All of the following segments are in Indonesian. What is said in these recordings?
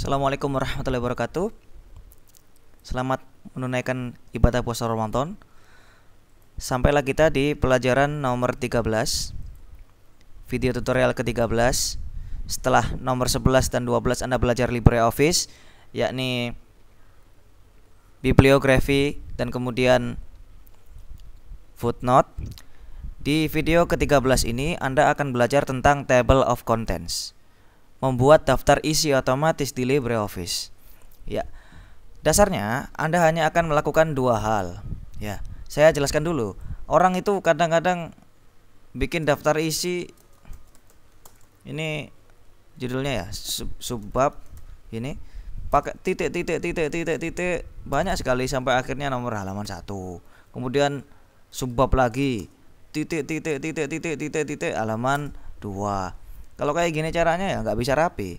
Assalamualaikum warahmatullahi wabarakatuh Selamat menunaikan ibadah puasa Ramadan Sampailah kita di pelajaran nomor 13 Video tutorial ke-13 Setelah nomor 11 dan 12 Anda belajar LibreOffice Yakni Bibliografi dan kemudian Footnote Di video ke-13 ini Anda akan belajar tentang Table of Contents membuat daftar isi otomatis di LibreOffice. Ya. Dasarnya Anda hanya akan melakukan dua hal. Ya, saya jelaskan dulu. Orang itu kadang-kadang bikin daftar isi ini judulnya ya, sub subbab ini pakai titik titik titik titik titik banyak sekali sampai akhirnya nomor halaman satu kemudian subbab lagi titik titik titik titik titik titik halaman dua kalau kayak gini caranya ya nggak bisa rapi.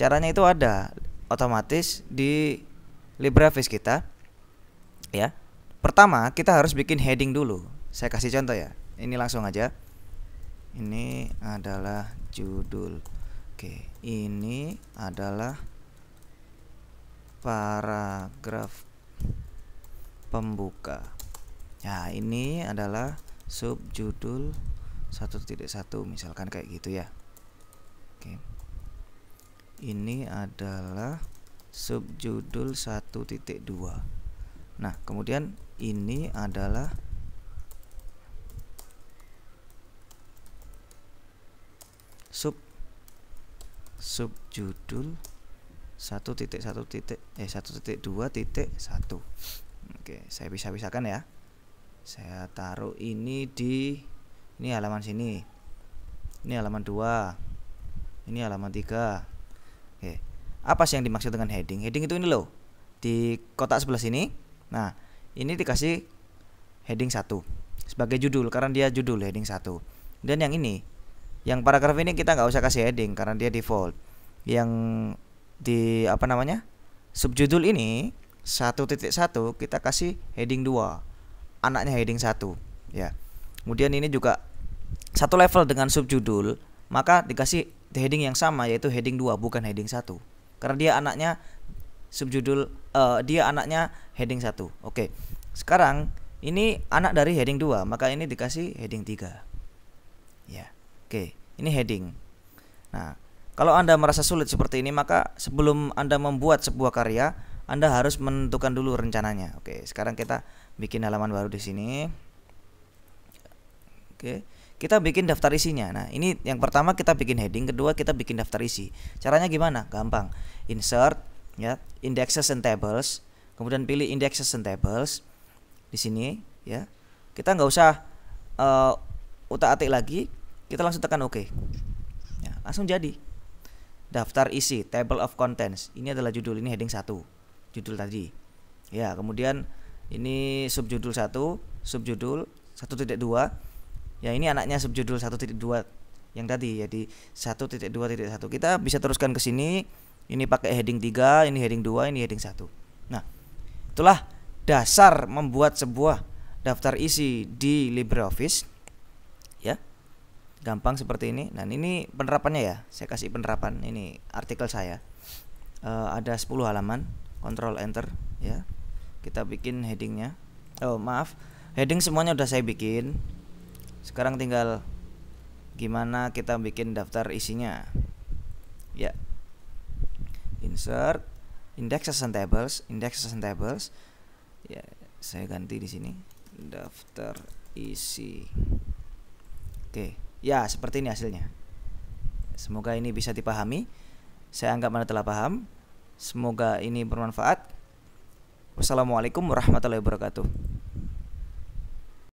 Caranya itu ada otomatis di LibreOffice kita. Ya. Pertama, kita harus bikin heading dulu. Saya kasih contoh ya. Ini langsung aja. Ini adalah judul. Oke, ini adalah paragraf pembuka. Ya, ini adalah subjudul satu satu misalkan kayak gitu ya ini adalah subjudul 1.2 nah kemudian ini adalah sub subjudul 1.1. eh 1.2.1 oke saya bisa pisahkan ya saya taruh ini di ini halaman sini ini halaman 2 ini halaman 3 Oke. Apa sih yang dimaksud dengan heading? Heading itu ini loh. Di kotak sebelah sini. Nah, ini dikasih heading 1 sebagai judul karena dia judul heading 1. Dan yang ini yang paragraf ini kita nggak usah kasih heading karena dia default yang di apa namanya subjudul ini 1.1 kita kasih heading 2 anaknya heading 1 ya kemudian ini juga satu level dengan subjudul maka dikasih heading yang sama yaitu heading 2 bukan heading 1. Karena dia anaknya subjudul uh, dia anaknya heading 1. Oke. Okay. Sekarang ini anak dari heading 2, maka ini dikasih heading 3. Ya. Oke, okay. ini heading. Nah, kalau Anda merasa sulit seperti ini, maka sebelum Anda membuat sebuah karya, Anda harus menentukan dulu rencananya. Oke, sekarang kita bikin halaman baru di sini. Oke kita bikin daftar isinya. Nah, ini yang pertama kita bikin heading, kedua kita bikin daftar isi. Caranya gimana? Gampang. Insert ya, indexes and tables, kemudian pilih indexes and tables di sini ya. Kita nggak usah uh, utak-atik lagi, kita langsung tekan OK. Ya, langsung jadi. Daftar isi, table of contents. Ini adalah judul, ini heading satu, Judul tadi. Ya, kemudian ini subjudul satu, subjudul 1.2 ya ini anaknya subjudul 1.2 yang tadi jadi ya titik 1.2.1 kita bisa teruskan ke sini ini pakai heading 3 ini heading 2 ini heading 1 nah itulah dasar membuat sebuah daftar isi di LibreOffice ya gampang seperti ini nah ini penerapannya ya saya kasih penerapan ini artikel saya e, ada 10 halaman Control Enter ya kita bikin headingnya oh maaf heading semuanya udah saya bikin sekarang tinggal gimana kita bikin daftar isinya. Ya. Insert index and tables, indexes and tables. Ya, saya ganti di sini daftar isi. Oke, ya seperti ini hasilnya. Semoga ini bisa dipahami. Saya anggap Anda telah paham. Semoga ini bermanfaat. Wassalamualaikum warahmatullahi wabarakatuh.